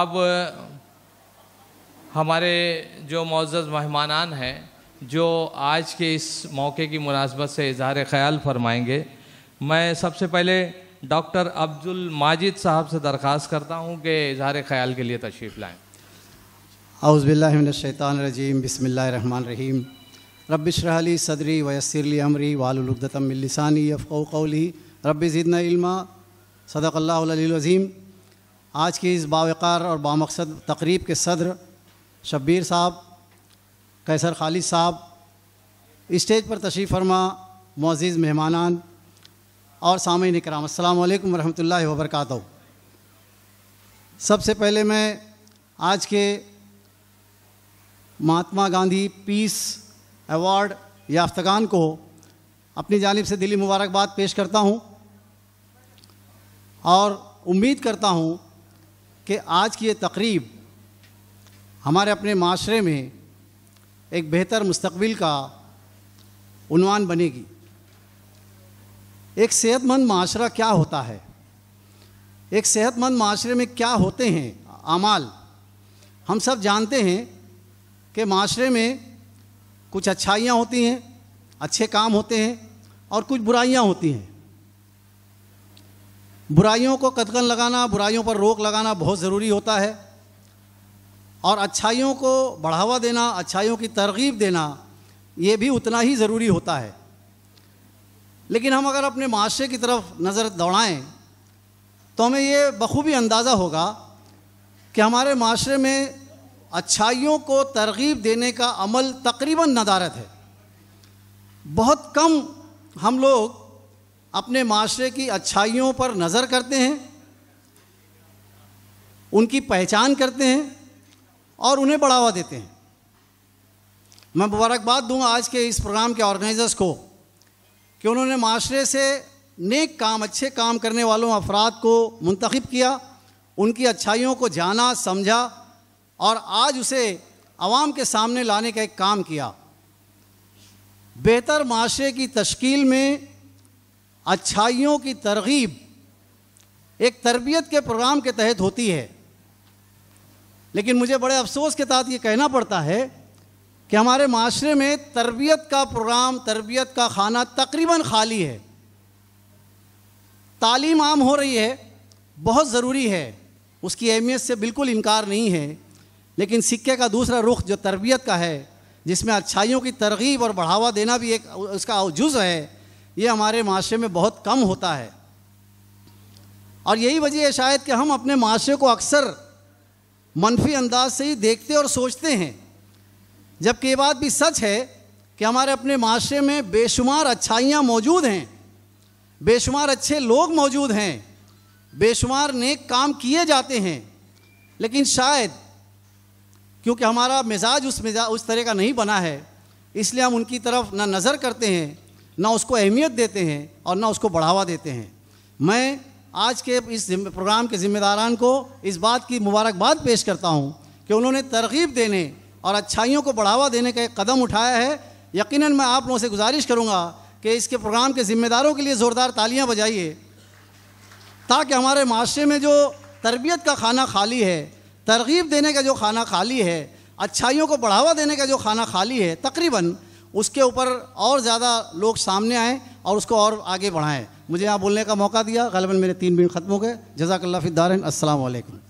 अब हमारे जो मोज़ मेहमानान हैं जो आज के इस मौके की मुनासबत से इजहार ख्याल फरमाएंगे मैं सबसे पहले डॉक्टर अब्दुल माजिद साहब से दरख्वास्त करता हूँ कि इजहार ख्याल के लिए तशरीफ़ लाएँ रन रहीम रबली सदरी वयसरली अमरी वालुलगदतमिलसानी अफ़ौली रबी ज़िदना सदक़ल्लाज़ीम आज की इस बावक़ार और बामकसद तकरीब के सदर शब्बीर साहब कैसर खालिद साहब स्टेज पर तशरीफ़ फरमा मोजीज़ मेहमानान और सामीन कराम अल्लाम वरहमल वरक सबसे पहले मैं आज के महात्मा गांधी पीस अवार्ड याफ्तगान को अपनी जानब से दिली मुबारकबाद पेश करता हूँ और उम्मीद करता हूँ कि आज की ये तकरीब हमारे अपने माशरे में एक बेहतर मुस्तबिल का बनेगी एक सेहतमंद माशरा क्या होता है एक सेहतमंद माशरे में क्या होते हैं अमाल हम सब जानते हैं कि माशरे में कुछ अच्छाइयाँ होती हैं अच्छे काम होते हैं और कुछ बुराइयाँ होती हैं बुराइयों को कदकन लगाना बुराइयों पर रोक लगाना बहुत ज़रूरी होता है और अच्छाइयों को बढ़ावा देना अच्छाइयों की तरगीब देना ये भी उतना ही ज़रूरी होता है लेकिन हम अगर अपने माशरे की तरफ नज़र दौड़ाएँ तो हमें ये बखूबी अंदाज़ा होगा कि हमारे माशरे में अच्छाइयों को तरगीब देने का अमल तकरीबन नदारत है बहुत कम हम लोग अपने माशरे की अच्छाइयों पर नज़र करते हैं उनकी पहचान करते हैं और उन्हें बढ़ावा देते हैं मैं मुबारकबाद दूंगा आज के इस प्रोग्राम के ऑर्गेनाइज़र्स को कि उन्होंने माशरे से नेक काम अच्छे काम करने वालों अफराद को मंतखब किया उनकी अच्छाइयों को जाना समझा और आज उसे आवाम के सामने लाने का एक काम किया बेहतर माशरे की तश्कील में अच्छाइयों की तरगीब एक तरबियत के प्रोग्राम के तहत होती है लेकिन मुझे बड़े अफसोस के साथ ये कहना पड़ता है कि हमारे माशरे में तरबियत का प्रोग्राम तरबियत का खाना तकरीबन खाली है तालीम आम हो रही है बहुत ज़रूरी है उसकी अहमियत से बिल्कुल इनकार नहीं है लेकिन सिक्के का दूसरा रुख जो तरबियत का है जिसमें अच्छाइयों की तरगीब और बढ़ावा देना भी एक उसका जुज़ है ये हमारे माशरे में बहुत कम होता है और यही वजह है शायद कि हम अपने माशरे को अक्सर मनफी अंदाज से ही देखते और सोचते हैं जबकि ये बात भी सच है कि हमारे अपने माशरे में बेशुमार अच्छाइयाँ मौजूद हैं बेशुमार अच्छे लोग मौजूद हैं बेशुमार नेक काम किए जाते हैं लेकिन शायद क्योंकि हमारा मिजाज उस मिजाज उस तरह का नहीं बना है इसलिए हम उनकी तरफ ना नज़र करते हैं ना उसको अहमियत देते हैं और ना उसको बढ़ावा देते हैं मैं आज के इस प्रोग्राम के ज़िम्मेदारान को इस बात की मुबारकबाद पेश करता हूँ कि उन्होंने तरगीब देने और अच्छाइयों को बढ़ावा देने का एक कदम उठाया है यकीनन मैं आप लोगों से गुजारिश करूँगा कि इसके प्रोग्राम के ज़िम्मेदारों के लिए ज़ोरदार तालियाँ बजाइए ताकि हमारे माशरे में जो तरबियत का खाना खाली है तरगीब देने का जो खाना खाली है अच्छाइयों को बढ़ावा देने का जो खाना खाली है तकरीबन उसके ऊपर और ज़्यादा लोग सामने आएँ और उसको और आगे बढ़ाएँ मुझे यहाँ बोलने का मौका दिया गलबन मेरे तीन मिनट खत्म हो गए जजाकल्ला असल वालेकुम